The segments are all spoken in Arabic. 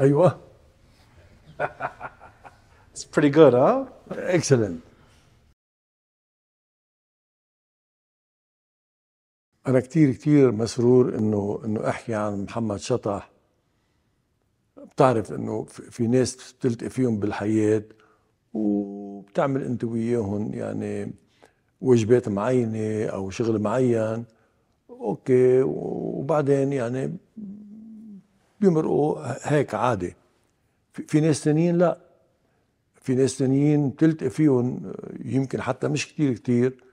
ايوه It's pretty good, huh? Excellent. أنا كتير كتير مسرور إنه إنه أحكي عن محمد شطح بتعرف إنه في ناس بتلتقي فيهم بالحياة وبتعمل أنت وياهم يعني وجبات معينة أو شغل معين أوكي وبعدين يعني بيمرقوا هيك عادي في ناس تانيين لا في ناس تانيين بتلتقي فيهم يمكن حتى مش كتير كتير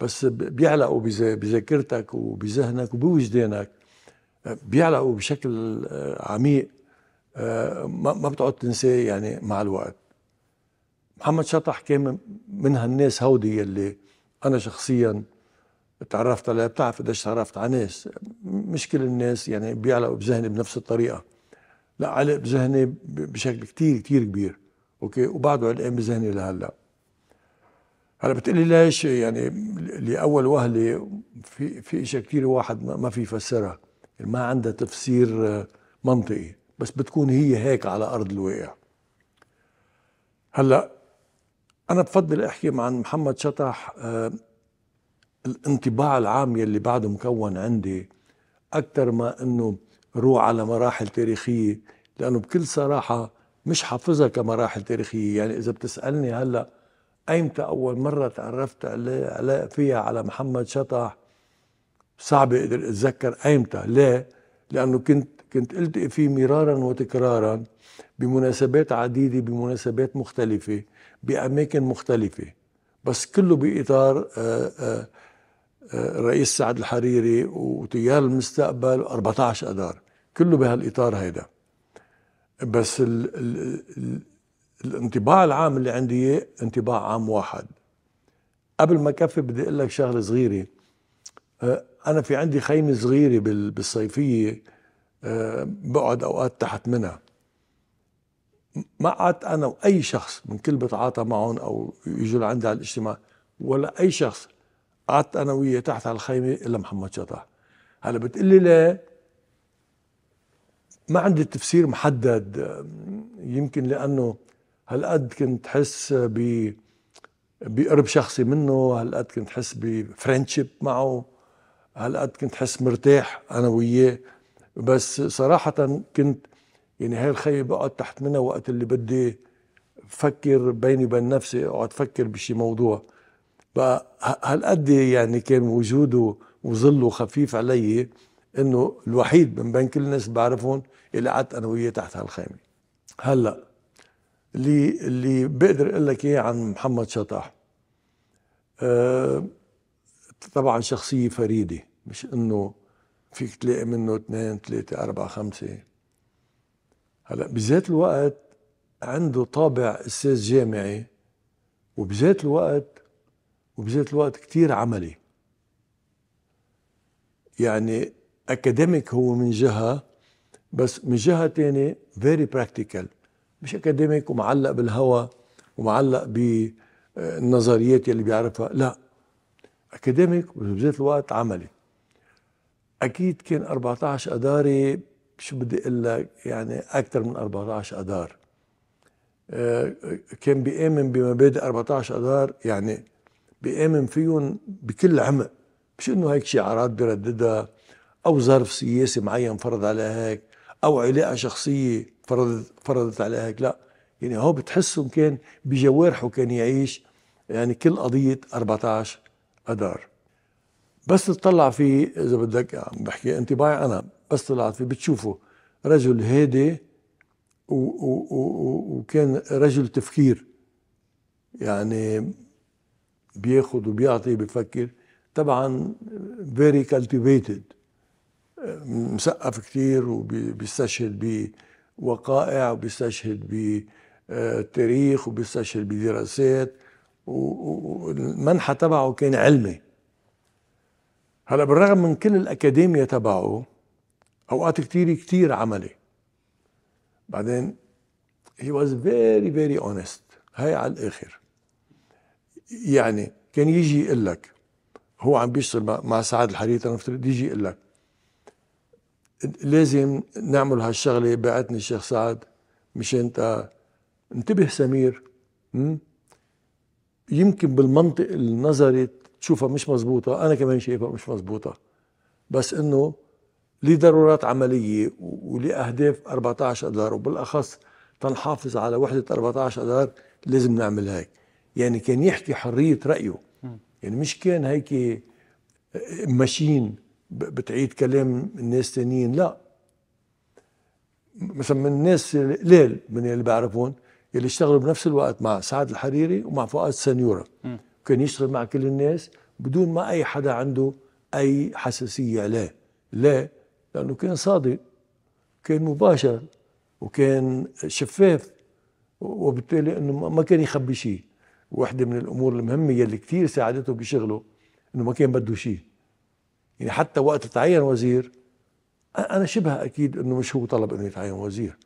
بس بيعلقوا بذاكرتك وبذهنك وبوجدانك بيعلقوا بشكل آه، عميق آه، ما بتقعد تنساه يعني مع الوقت محمد شطح كان من هالناس هودي يلي انا شخصيا تعرفت عليها بتعرف قديش تعرفت على ناس مش كل الناس يعني بيعلقوا بذهني بنفس الطريقه لا علق بذهني بشكل كتير كتير كبير اوكي وبعده علقان بذهني لهلا هلا بتقلي ليش يعني لاول وهله في في اشياء كثير واحد ما في يفسرها يعني ما عندها تفسير منطقي بس بتكون هي هيك على ارض الواقع هلا انا بفضل احكي عن محمد شطح آه، الانطباع العام يلي بعده مكون عندي أكثر ما أنه روح على مراحل تاريخية لأنه بكل صراحة مش حافظها كمراحل تاريخية يعني إذا بتسألني هلأ أيمتى أول مرة تعرفت فيها على محمد شطح صعب أقدر أتذكر أيمتى ليه؟ لأنه كنت كنت ألتقي فيه مرارا وتكرارا بمناسبات عديدة بمناسبات مختلفة بأماكن مختلفة بس كله بإطار آآ آه، آآ آه، الرئيس سعد الحريري وتيار المستقبل 14 اذار كله بهالاطار هيدا بس الـ الـ الـ الانطباع العام اللي عندي انطباع عام واحد قبل ما كفي بدي اقول لك شغله صغيره آه، انا في عندي خيمه صغيره بالصيفيه آه، بقعد اوقات تحت منها ما قعدت انا واي شخص من كل بتعاطى معهم او يجوا لعندي على الاجتماع ولا اي شخص قعدت انا وياه تحت على الخيمه الا محمد شطح هلا بتقلي ليه ما عندي تفسير محدد يمكن لانه هالقد كنت حس ب بقرب شخصي منه هالقد كنت حس بفرنشيب معه هالقد كنت حس مرتاح انا وياه بس صراحه كنت يعني هاي الخيمه بقعد تحت منها وقت اللي بدي فكر بيني وبين نفسي اقعد افكر بشي موضوع فهالقد يعني كان وجوده وظله خفيف علي انه الوحيد من بين كل الناس اللي بعرفهم اللي قعدت انا وياه تحت هالخيمه هلا اللي اللي بقدر اقول لك اياه عن محمد شطح أه طبعا شخصيه فريده مش انه فيك تلاقي منه اثنين ثلاثه اربعه خمسه هلا بذات الوقت عنده طابع استاذ جامعي وبذات الوقت وبذات الوقت كتير عملي يعني اكاديميك هو من جهه بس من جهه تانية فيري براكتيكال مش اكاديميك ومعلق بالهوى ومعلق بالنظريات اللي بيعرفها لا اكاديميك وبذات الوقت عملي اكيد كان 14 اداري شو بدي اقول لك يعني اكثر من 14 ادار آه، كان بيامن بمبادئ 14 ادار يعني بيأمن فيهم بكل عمق مش انه هيك شعارات برددها او ظرف سياسي معين فرض عليها هيك او علاقه شخصيه فرضت فرضت عليها هيك لا يعني هو بتحسهم كان بجوارحه كان يعيش يعني كل قضيه 14 اذار بس تطلع فيه اذا بدك عم بحكي انطباعي انا بس طلعت فيه بتشوفه رجل هادي و و وكان رجل تفكير يعني بياخد وبيعطي بفكر طبعا فيري كالتيفيتد مثقف كتير وبيستشهد بوقائع وبيستشهد بتاريخ وبيستشهد بدراسات والمنحى تبعه كان علمي هلا بالرغم من كل الاكاديميا تبعه اوقات كتير كتير عملي بعدين هي واز فيري فيري اونست هاي على الاخر يعني كان يجي يقول لك هو عم بيشتغل مع سعد الحريري تنفترض يجي يقول لك لازم نعمل هالشغله بعتني الشيخ سعد مشان انتبه سمير يمكن بالمنطق النظري تشوفها مش مزبوطة أنا كمان شايفها مش مزبوطة بس إنه لضرورات عملية ولأهداف 14 اذار وبالأخص تنحافظ على وحدة 14 اذار لازم نعمل هيك يعني كان يحكي حرية رأيه يعني مش كان هيك ماشين بتعيد كلام الناس تانيين لا مثلا من الناس ليل من اللي بعرفهم اللي اشتغلوا بنفس الوقت مع سعد الحريري ومع فؤاد سنيورة كان يشتغل مع كل الناس بدون ما أي حدا عنده أي حساسية عليه لا لأنه كان صادق كان مباشر وكان شفاف وبالتالي انه ما كان يخبي شيء وحده من الأمور المهمة يلي كثير ساعدته بشغله إنه ما كان بده شيء يعني حتى وقت تعين وزير أنا شبه أكيد إنه مش هو طلب إنه يتعين وزير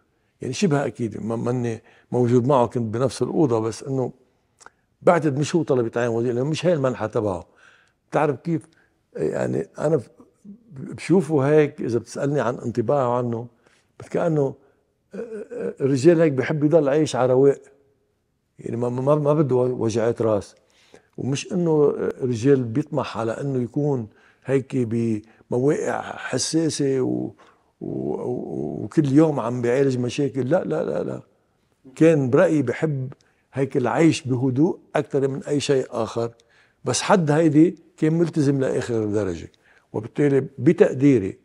يعني شبه أكيد ماني موجود معه كنت بنفس الأوضة بس إنه بعتد مش هو طلب يتعين وزير لأنه مش هي المنحة تبعه بتعرف كيف يعني أنا بشوفه هيك إذا بتسألني عن انطباعه عنه بس كأنه الرجال هيك بحب يضل عايش على رواق يعني ما ما, ما بده وجعات راس ومش انه رجال بيطمح على انه يكون هيك بمواقع حساسه و وكل يوم عم بيعالج مشاكل لا لا لا لا كان برايي بحب هيك العيش بهدوء اكثر من اي شيء اخر بس حد هيدي كان ملتزم لاخر درجه وبالتالي بتقديري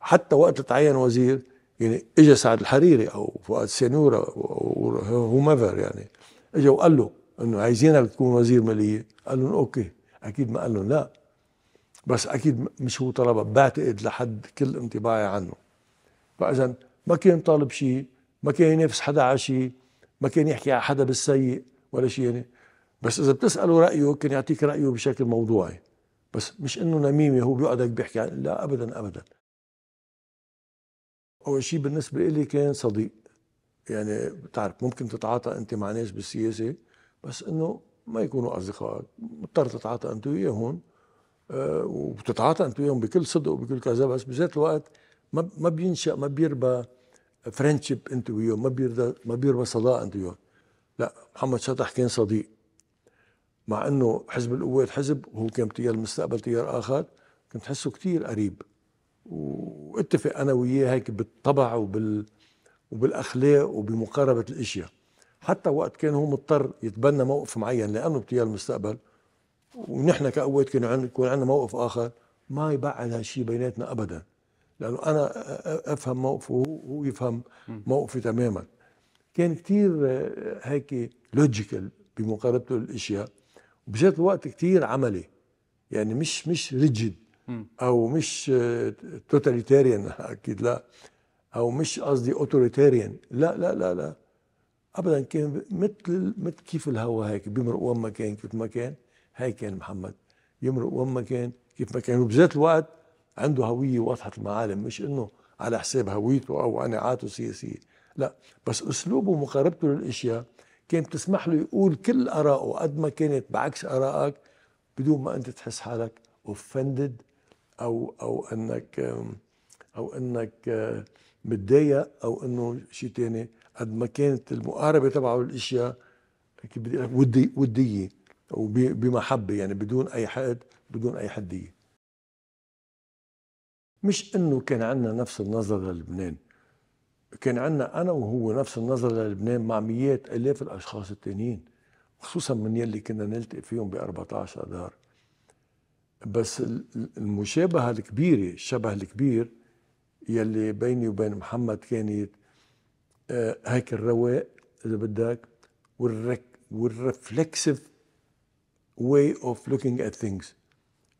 حتى وقت تعين وزير يعني اجى سعد الحريري او فؤاد السنوره او هوميفر يعني اجى وقال له انه عايزينك تكون وزير ماليه قال لهم اوكي اكيد ما قال لهم لا بس اكيد مش هو طلبها بعتقد لحد كل انطباعي عنه فاذا ما كان طالب شيء ما كان ينافس حدا على شيء ما كان يحكي على حدا بالسيء ولا شيء يعني بس اذا بتساله رايه كان يعطيك رايه بشكل موضوعي بس مش انه نميمه هو بيقعدك بيحكي لا ابدا ابدا أول شيء بالنسبة لي كان صديق يعني بتعرف ممكن تتعاطى أنت مع ناس بالسياسة بس إنه ما يكونوا أصدقاء مضطر تتعاطى أنت وياهم آه، وبتتعاطى أنت وياهم بكل صدق وبكل كذا بس بذات الوقت ما ما بينشأ ما بيربى فريندشيب أنت وياهم ما بيربى ما بيربى صداقة أنت وياهم لا محمد شطح كان صديق مع انه حزب القوات حزب وهو كان تيار المستقبل تيار اخر كنت حسه كثير قريب واتفق انا وياه هيك بالطبع وبال وبالاخلاق وبمقاربه الاشياء حتى وقت كان هو مضطر يتبنى موقف معين لانه بتيار المستقبل ونحن كقوات كان يكون عندنا موقف اخر ما يبعد هالشيء بيناتنا ابدا لانه انا افهم موقفه وهو يفهم موقفي تماما كان كثير هيك لوجيكال بمقاربته للاشياء وبذات الوقت كثير عملي يعني مش مش ريجيد او مش توتاليتاريان اكيد لا او مش قصدي اوتوريتاريان لا لا لا لا ابدا كان مثل مثل كيف الهوا هيك بيمرق وين ما كان كيف ما كان هي كان محمد يمرق وين ما كان كيف ما كان وبذات الوقت عنده هويه واضحه المعالم مش انه على حساب هويته او قناعاته السياسيه لا بس اسلوبه ومقاربته للاشياء كانت تسمح له يقول كل ارائه قد ما كانت بعكس ارائك بدون ما انت تحس حالك اوفندد او او انك او انك متضايق او انه شيء ثاني قد ما كانت المقاربه تبعه للاشياء ودي وديه وبمحبه يعني بدون اي حقد بدون اي حديه مش انه كان عندنا نفس النظر للبنان كان عندنا انا وهو نفس النظر للبنان مع مئات الاف الاشخاص التانيين خصوصا من يلي كنا نلتقي فيهم ب 14 اذار بس المشابهة الكبيرة الشبه الكبير يلي بيني وبين محمد كانت آه، هيك الرواق إذا بدك والرك والرفلكسيف واي اوف لوكينج ات ثينجز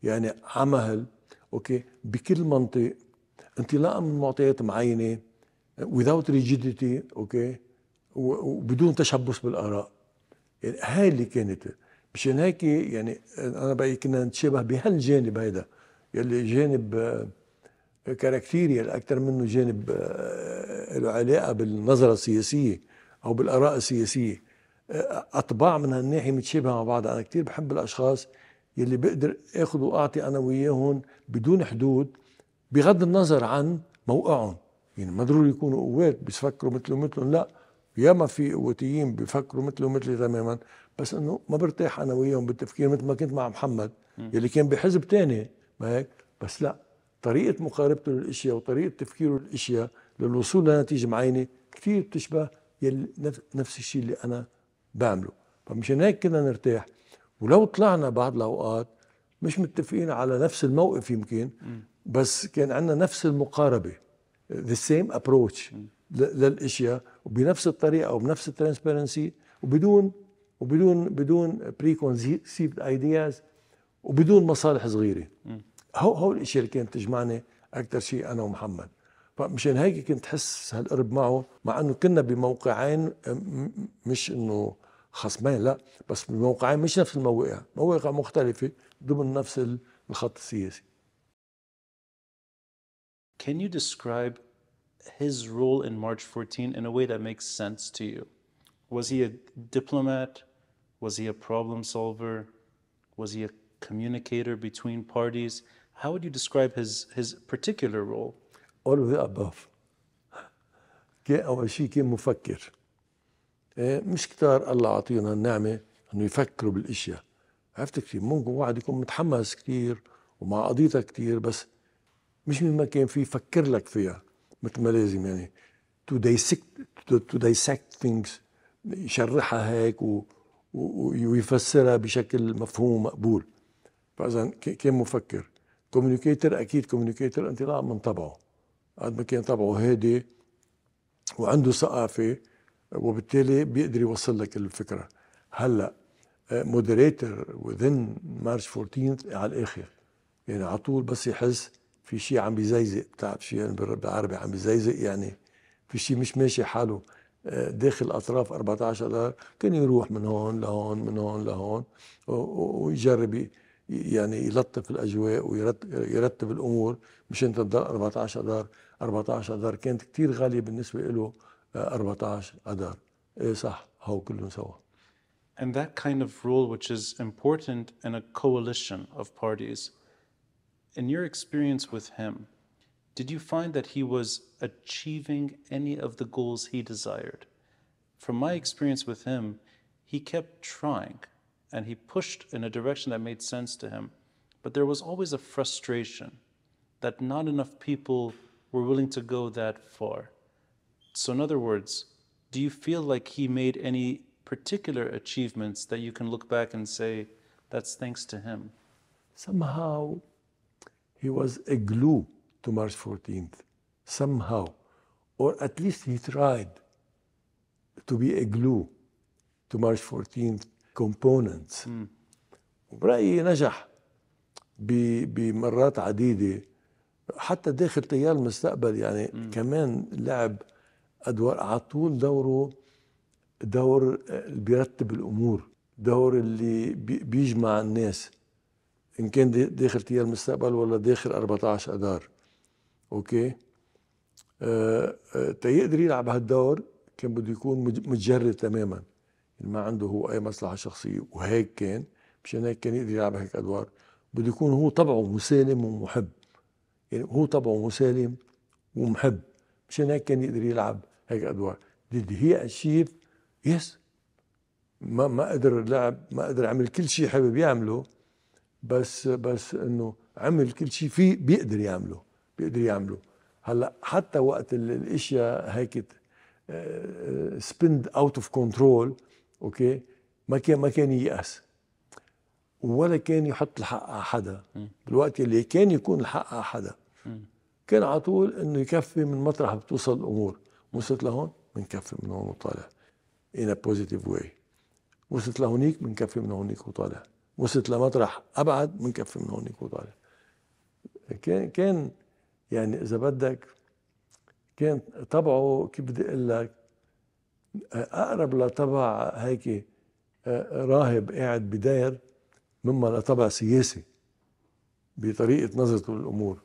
يعني عمل اوكي بكل منطق انطلاقا من معطيات معينه without rigidity اوكي وبدون تشبث بالاراء يعني هاي اللي كانت مشان هيك يعني انا برايي كنا نتشابه بهالجانب هيدا يلي جانب آه، كاركتيريال اكثر منه جانب آه، له علاقه بالنظره السياسيه او بالاراء السياسيه آه، اطباع من هالناحيه متشابهه مع بعضها انا كثير بحب الاشخاص يلي بقدر اخذ واعطي انا وياهم بدون حدود بغض النظر عن موقعهم يعني ما ضروري يكونوا قوات بيفكروا مثله مثلهم لا ياما في قوتيين بيفكروا مثله مثلي تماما بس انه ما برتاح انا وياهم بالتفكير مثل ما كنت مع محمد يلي كان بحزب تاني ما هيك بس لا طريقه مقاربته للاشياء وطريقه تفكيره للاشياء للوصول لنتيجه معينه كثير بتشبه يلي نفس الشيء اللي انا بعمله فمشان هيك كنا نرتاح ولو طلعنا بعض الاوقات مش متفقين على نفس الموقف يمكن بس كان عندنا نفس المقاربه ذا سيم ابروتش للاشياء وبنفس الطريقه وبنفس الترانسبيرنسي وبدون وبدون بدون بري كونسيبد ايدياز وبدون مصالح صغيره هو هو الشيء اللي كانت تجمعنا اكثر شيء انا ومحمد فمشان هيك كنت حس هالقرب معه مع انه كنا بموقعين مش انه خصمين لا بس بموقعين مش نفس المواقع مواقع مختلفه ضمن نفس الخط السياسي Can you describe his role in March 14 in a way that makes sense to you? Was he a diplomat? Was he a problem solver? Was he a communicator between parties? How would you describe his, his particular role? All of the above. أول شيء كان مفكر مش كتار الله عطينا النعمة أنه يفكروا بالأشياء عرفت كثير ممكن واحد يكون متحمس كثير ومع قضيتها كثير بس مش من ما كان في يفكر لك فيها مثل ما لازم يعني to dissect to, to dissect things يشرحها هيك و... ويفسرها بشكل مفهوم مقبول فاذا كان مفكر كوميونيكيتر اكيد كوميونيكيتر انطلاقا من طبعه قد ما كان طبعه هادي وعنده ثقافه وبالتالي بيقدر يوصل لك الفكره هلا مودريتر وذن مارش 14 على الاخر يعني على طول بس يحس في شيء عم بيزيزق بتعرف شيء يعني بالعربي عم بيزيزق يعني في شيء مش ماشي حاله داخل اطراف 14 دار كان يروح من هون لهون من هون لهون ويجرب يعني يلطف الاجواء ويرتب الامور مشان تضل 14 اذار 14 اذار كانت كثير غاليه بالنسبه له 14 آه، اذار ايه صح هو كلهم سوا And that kind of role which is important in a coalition of parties in your experience with him did you find that he was achieving any of the goals he desired? From my experience with him, he kept trying and he pushed in a direction that made sense to him. But there was always a frustration that not enough people were willing to go that far. So, in other words, do you feel like he made any particular achievements that you can look back and say, that's thanks to him? Somehow, he was a glue to March 14th somehow, or at least he tried to be a glue to March 14th components. Hmm. برأيي نجح بمرات عديدة حتى داخل تيار المستقبل يعني م. Hmm. كمان لعب أدوار على طول دوره دور اللي آه، بيرتب الأمور دور اللي بيجمع الناس إن كان داخل تيار المستقبل ولا داخل 14 أدار اوكي آه, آه، تيقدر يلعب هالدور كان بده يكون متجرد تماما يعني ما عنده هو اي مصلحه شخصيه وهيك كان مشان هيك كان يقدر يلعب هيك ادوار بده يكون هو طبعه مسالم ومحب يعني هو طبعه مسالم ومحب مشان هيك كان يقدر يلعب هيك ادوار ديد هي اشيف يس ما ما قدر لعب ما قدر عمل كل شيء حابب يعمله بس بس انه عمل كل شيء فيه بيقدر يعمله بيقدر يعمله هلا حتى وقت الاشياء هيك سبند اوت اوف كنترول اوكي ما كان ما كان ييأس ولا كان يحط الحق على حدا بالوقت اللي كان يكون الحق على حدا كان على طول انه يكفي من مطرح بتوصل الامور وصلت لهون بنكفي من هون وطالع ان بوزيتيف واي وصلت لهونيك بنكفي من هونيك وطالع وصلت لمطرح ابعد بنكفي من هونيك وطالع كان كان يعني اذا بدك كان طبعه كيف بدي اقول لك اقرب لطبع هيك راهب قاعد بداير مما لطبع سياسي بطريقه نظرته للامور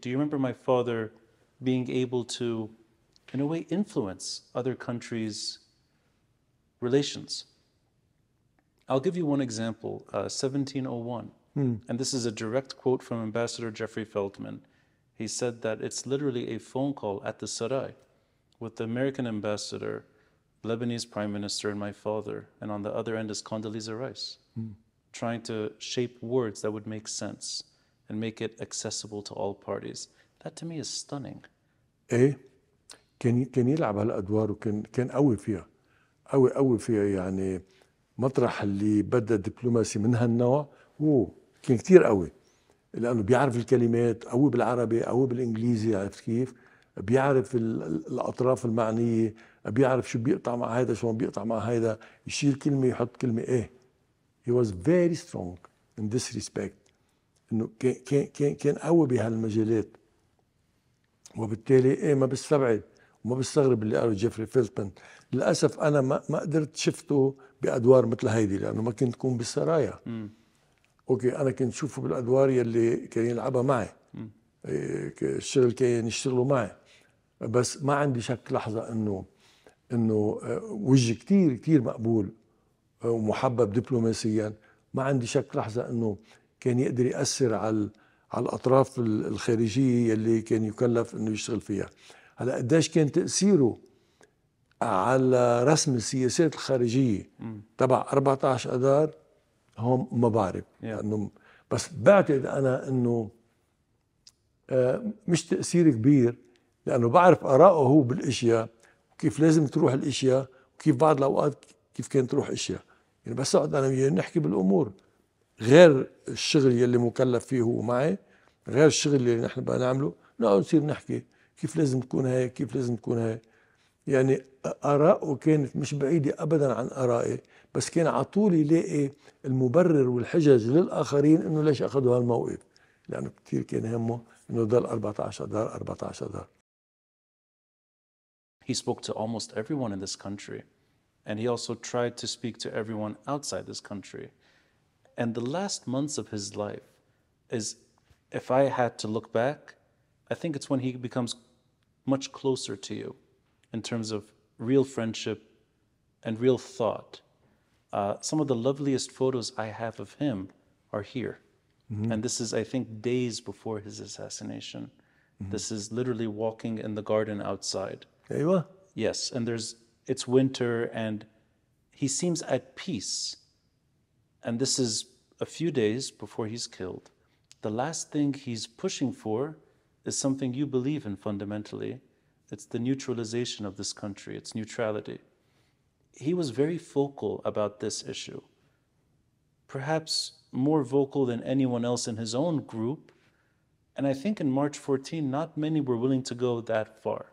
Do you remember my father being able to, in a way, influence other countries' relations? I'll give you one example uh, 1701. Hmm. And this is a direct quote from Ambassador Jeffrey Feldman. He said that it's literally a phone call at the Sarai with the American ambassador, Lebanese prime minister, and my father. And on the other end is Condoleezza Rice, hmm. trying to shape words that would make sense and make it accessible to all parties. That to me is stunning. Eh? ايه كان كان يلعب هالادوار وكان كان قوي فيها قوي قوي فيها يعني مطرح اللي بدها دبلوماسي من هالنوع اوه كان كثير قوي لانه بيعرف الكلمات قوي بالعربي قوي بالانجليزي عرفت كيف بيعرف الاطراف المعنيه بيعرف شو بيقطع مع هيدا شو ما بيقطع مع هيدا يشيل كلمه يحط كلمه ايه he was very strong in this respect انه كان كان كان قوي بهالمجالات وبالتالي ايه ما بستبعد وما بستغرب اللي قاله جيفري فيلتمان للاسف انا ما ما قدرت شفته بادوار مثل هيدي لانه ما كنت كون بالسرايا اوكي انا كنت شوفه بالادوار يلي كان يلعبها معي إيه، الشغل كان يشتغلوا معي بس ما عندي شك لحظه انه انه آه، وجه كثير كثير مقبول آه، ومحبب دبلوماسيا ما عندي شك لحظه انه كان يقدر ياثر على على الاطراف الخارجيه يلي كان يكلف انه يشتغل فيها هلا قديش كان تاثيره على رسم السياسات الخارجيه تبع 14 اذار هون ما بعرف لانه بس بعتقد انا انه آه، مش تاثير كبير لانه بعرف اراءه هو بالاشياء وكيف لازم تروح الاشياء وكيف بعض الاوقات كيف كانت تروح اشياء يعني بس اقعد انا وياه نحكي بالامور غير الشغل يلي مكلف فيه هو معي غير الشغل اللي نحن بقى نعمله نقعد نصير نحكي كيف لازم تكون هاي كيف لازم تكون هاي يعني اراءه كانت مش بعيده ابدا عن ارائي بس كان على طول يلاقي المبرر والحجج للاخرين انه ليش اخذوا هالموقف لانه كثير كان همه انه ضل 14 دار 14 دار He spoke to almost everyone in this country and he also tried to speak to everyone outside this country and the last months of his life is if I had to look back I think it's when he becomes much closer to you in terms of real friendship and real thought Uh, some of the loveliest photos I have of him are here. Mm-hmm. And this is, I think, days before his assassination. Mm-hmm. This is literally walking in the garden outside. are. Yes, and there's it's winter, and he seems at peace. And this is a few days before he's killed. The last thing he's pushing for is something you believe in fundamentally. It's the neutralization of this country, its neutrality he was very vocal about this issue, perhaps more vocal than anyone else in his own group. And I think in March 14, not many were willing to go that far.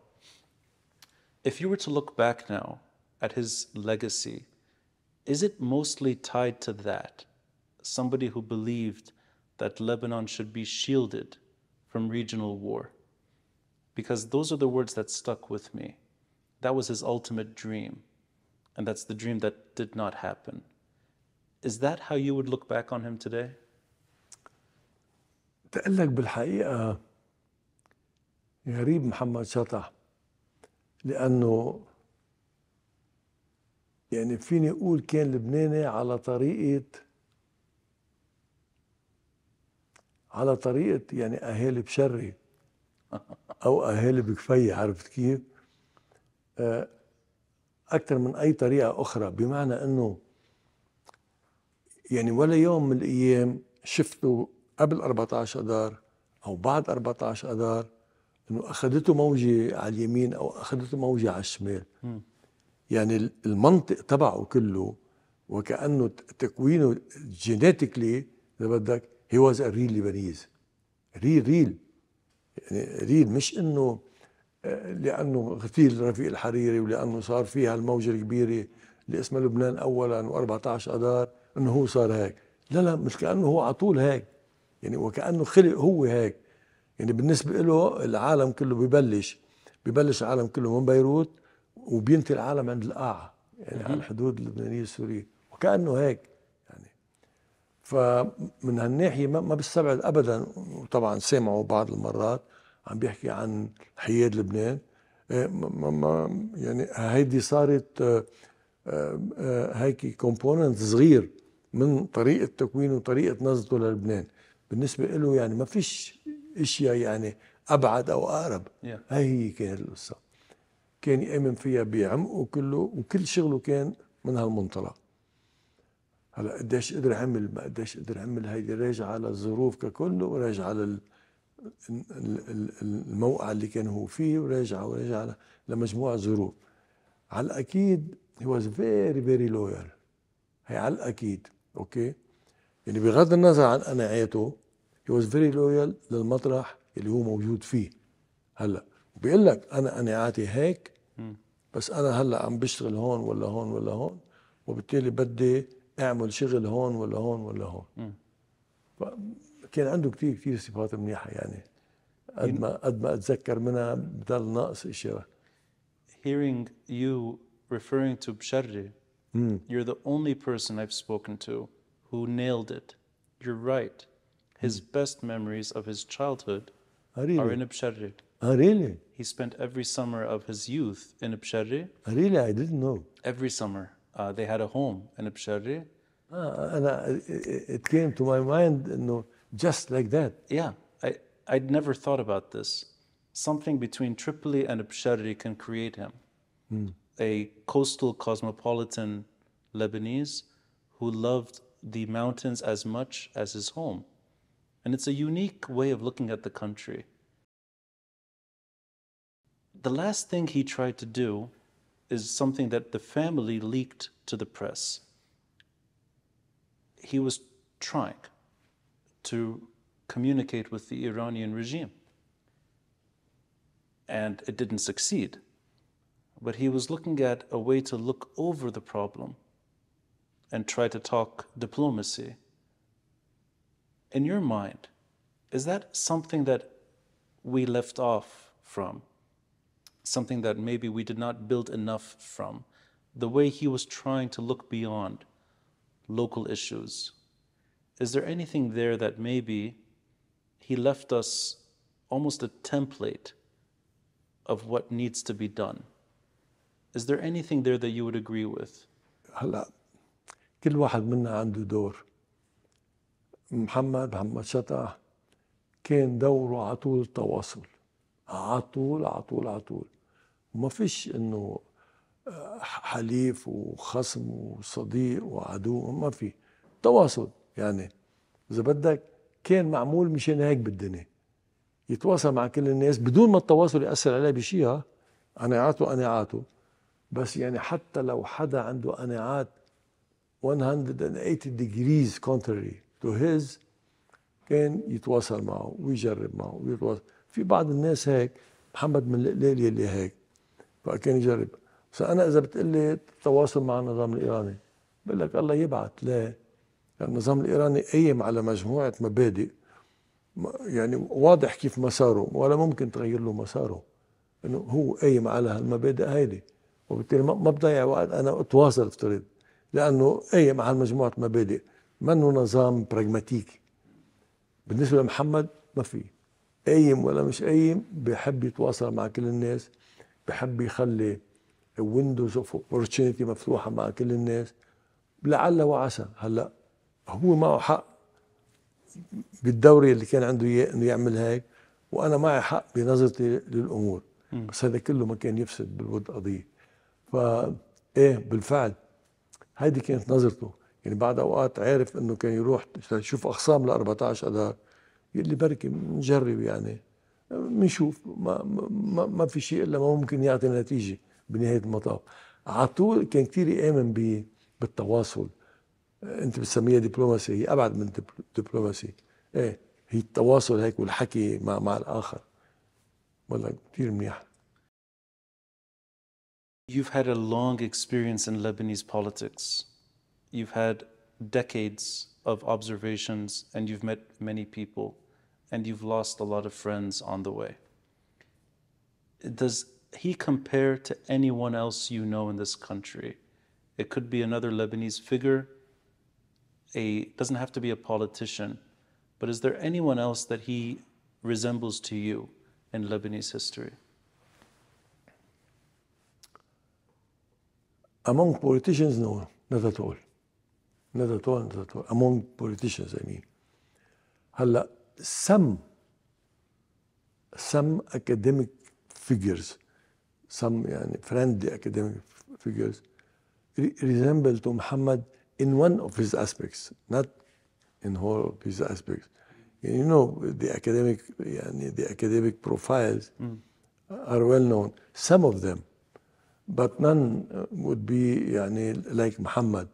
If you were to look back now at his legacy, is it mostly tied to that? Somebody who believed that Lebanon should be shielded from regional war. Because those are the words that stuck with me. That was his ultimate dream and that's the dream that did not happen. Is that how you would look back on him today? تقلك بالحقيقة غريب محمد شطح لأنه يعني فيني أقول كان لبناني على طريقة على طريقة يعني أهالي بشري أو أهالي بكفية عرفت كيف؟ آه، اكثر من اي طريقه اخرى بمعنى انه يعني ولا يوم من الايام شفته قبل 14 اذار او بعد 14 اذار انه اخذته موجه على اليمين او اخذته موجه على الشمال يعني المنطق تبعه كله وكانه تكوينه جينيتيكلي اذا بدك هي واز ريل ليبانيز ريل ريل يعني ريل مش انه لانه اغتيل رفيق الحريري ولانه صار فيها الموجه الكبيره اللي اسمها لبنان اولا و14 اذار انه هو صار هيك لا لا مش كانه هو على طول هيك يعني وكانه خلق هو هيك يعني بالنسبه له العالم كله ببلش ببلش العالم كله من بيروت وبينتهي العالم عند القاعه يعني على الحدود اللبنانيه السوريه وكانه هيك يعني فمن هالناحيه ما بستبعد ابدا وطبعا سامعوا بعض المرات عم بيحكي عن حياد لبنان آه، ما ما يعني هيدي صارت آه، آه، هيك كومبوننت صغير من طريقه تكوينه وطريقه نظرته للبنان بالنسبه له يعني ما فيش اشياء يعني ابعد او اقرب هي هي كانت القصه كان يامن فيها بعمقه كله وكل شغله كان من هالمنطلق هلا قديش قدر عمل ما قديش قدر عمل هيدي راجعه على الظروف ككله وراجعه على الموقع اللي كان هو فيه وراجع وراجع لمجموعة ظروف على الأكيد he was very very loyal هي على الأكيد أوكي يعني بغض النظر عن قناعاته he was very loyal للمطرح اللي هو موجود فيه هلا بيقول لك أنا قناعاتي هيك بس أنا هلا عم بشتغل هون ولا هون ولا هون وبالتالي بدي أعمل شغل هون ولا هون ولا هون كان عنده كثير كثير صفات منيحه يعني قد ما قد ما اتذكر منها بضل ناقص اشياء hearing you referring to Bsharri, mm. you're the only person I've spoken to who nailed it. You're right. His mm. best memories of his childhood ah, really? are in Bsharri. Ah, really? He spent every summer of his youth in Bsharri. Ah, really? I didn't know. Every summer. Uh, they had a home in Bsharri. Ah, and I, it came to my mind, you know, just like that. Yeah, I, I'd never thought about this. Something between Tripoli and Abshari can create him. Mm. A coastal cosmopolitan Lebanese who loved the mountains as much as his home. And it's a unique way of looking at the country. The last thing he tried to do is something that the family leaked to the press. He was trying to communicate with the Iranian regime. And it didn't succeed. But he was looking at a way to look over the problem and try to talk diplomacy. In your mind, is that something that we left off from? Something that maybe we did not build enough from? The way he was trying to look beyond local issues is there anything there that maybe he left us almost a template of what needs to be done? Is there anything there that you would agree with? هلا كل واحد منا عنده دور محمد محمد شطح كان دوره على طول التواصل على طول على طول على طول وما فيش انه حليف وخصم وصديق وعدو ما في تواصل يعني اذا بدك كان معمول مشان هيك بالدنيا يتواصل مع كل الناس بدون ما التواصل ياثر عليه بشيء قناعاته قناعاته بس يعني حتى لو حدا عنده قناعات 180 degrees contrary to his كان يتواصل معه ويجرب معه ويتواصل في بعض الناس هيك محمد من القليل يلي هيك فكان يجرب بس انا اذا بتقلي تواصل مع النظام الايراني بقول لك الله يبعث ليه يعني النظام الإيراني قيم على مجموعة مبادئ يعني واضح كيف مساره ولا ممكن تغير له مساره انه هو قايم على هالمبادئ هيدي وبالتالي ما بضيع وقت انا اتواصل افترض لانه قايم على مجموعه مبادئ منه نظام براغماتيكي بالنسبه لمحمد ما في قايم ولا مش قايم بحب يتواصل مع كل الناس بحب يخلي ويندوز اوف اوبورتونيتي مفتوحه مع كل الناس لعل وعسى هلا هو معه حق بالدوري اللي كان عنده اياه انه يعمل هيك وانا معي حق بنظرتي للامور م. بس هذا كله ما كان يفسد بالود قضيه ف ايه بالفعل هيدي كانت نظرته يعني بعد اوقات عارف انه كان يروح يشوف اخصام ل 14 اذار يقول لي بركي بنجرب يعني بنشوف ما, ما, ما في شيء الا ما ممكن يعطي نتيجه بنهايه المطاف على طول كان كثير يامن بالتواصل انت بتسميها دبلوماسي هي ابعد من دبلوماسي ايه هي التواصل هيك والحكي مع مع الاخر والله كثير منيح You've had a long experience in Lebanese politics. You've had decades of observations and you've met many people and you've lost a lot of friends on the way. Does he compare to anyone else you know in this country? It could be another Lebanese figure, a doesn't have to be a politician, but is there anyone else that he resembles to you in Lebanese history? Among politicians, no, not at all. Not at all, not at all. Among politicians, I mean. هلا some some academic figures, some يعني friendly academic figures resemble to Muhammad in one of his aspects, not in all of his aspects. You know, the academic, the academic profiles mm. are well known, some of them, but none uh, would be like Muhammad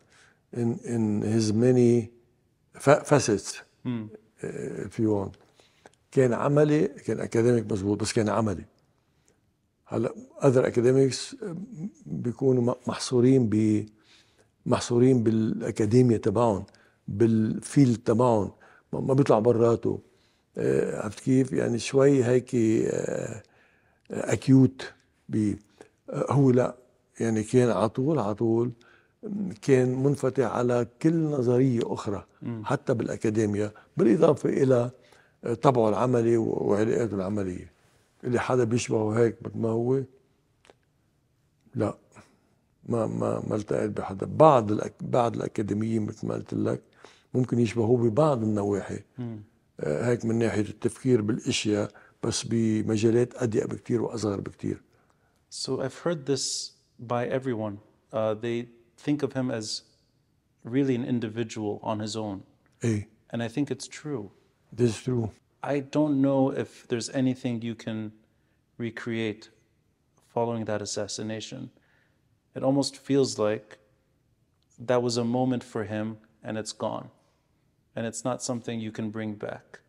in, in his many fa facets, mm. if you want. كان عملي كان اكاديميك مظبوط بس كان عملي هلا اذر اكاديميكس بيكونوا محصورين ب محصورين بالاكاديميه تبعهم بالفيلد تبعهم ما بيطلع براته آه، عرفت كيف يعني شوي هيك اكيوت آه، آه، هو لا يعني كان على طول على طول كان منفتح على كل نظريه اخرى م. حتى بالاكاديميا بالاضافه الى طبعه العملي وعلاقاته العمليه اللي حدا بيشبهه هيك مثل ما هو لا ما ما ما التقيت بحدا بعض الأك... بعض الاكاديميين مثل ما قلت لك ممكن يشبهوه ببعض النواحي آه هيك من ناحيه التفكير بالاشياء بس بمجالات اضيق بكثير واصغر بكثير So I've heard this by everyone. Uh, they think of him as really an individual on his own. إيه. And I think it's true. This is true. I don't know if there's anything you can recreate following that assassination. It almost feels like that was a moment for him and it's gone. And it's not something you can bring back.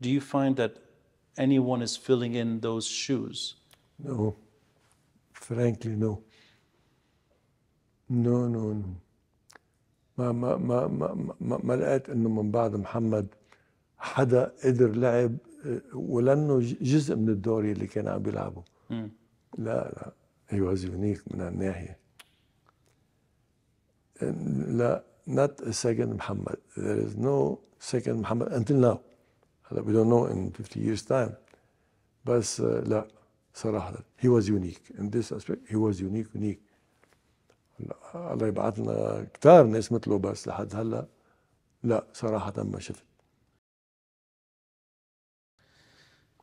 Do you find that anyone is filling in those shoes? No. Frankly, no. No, no, no. ما ما ما ما ما, ما لقيت انه من بعد محمد حدا قدر لعب ولانه جزء من الدور اللي كان عم بيلعبه. لا لا he was unique من الناحية لا not a second Muhammad. There is no second Muhammad until now. We don't know in 50 years time. بس لا صراحة he was unique in this aspect he was unique unique الله يبعث لنا كتار ناس مثله بس لحد هلا لا صراحة ما شفت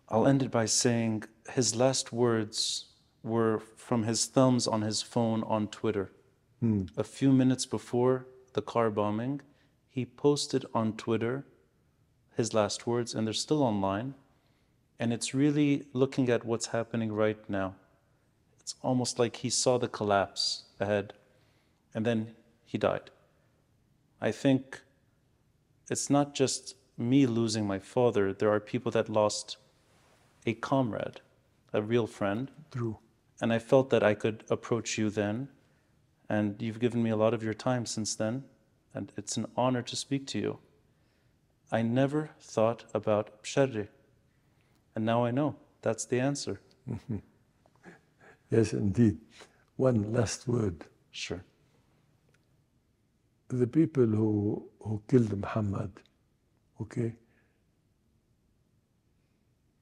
I'll end it by saying his last words were from his thumbs on his phone on Twitter. Hmm. A few minutes before the car bombing, he posted on Twitter his last words, and they're still online. And it's really looking at what's happening right now. It's almost like he saw the collapse ahead, and then he died. I think it's not just me losing my father, there are people that lost a comrade, a real friend. True. And I felt that I could approach you then. And you've given me a lot of your time since then. And it's an honor to speak to you. I never thought about Sharri. And now I know that's the answer. yes, indeed. One last word. Sure. The people who, who killed Muhammad, okay?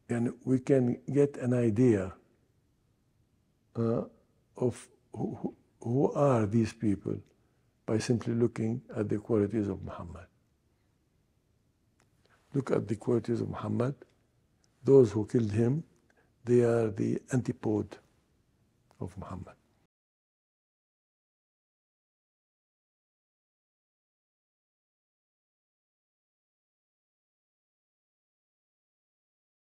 And we can get an idea uh, of who, who are these people by simply looking at the qualities of Muhammad. Look at the qualities of Muhammad. Those who killed him, they are the antipode of Muhammad.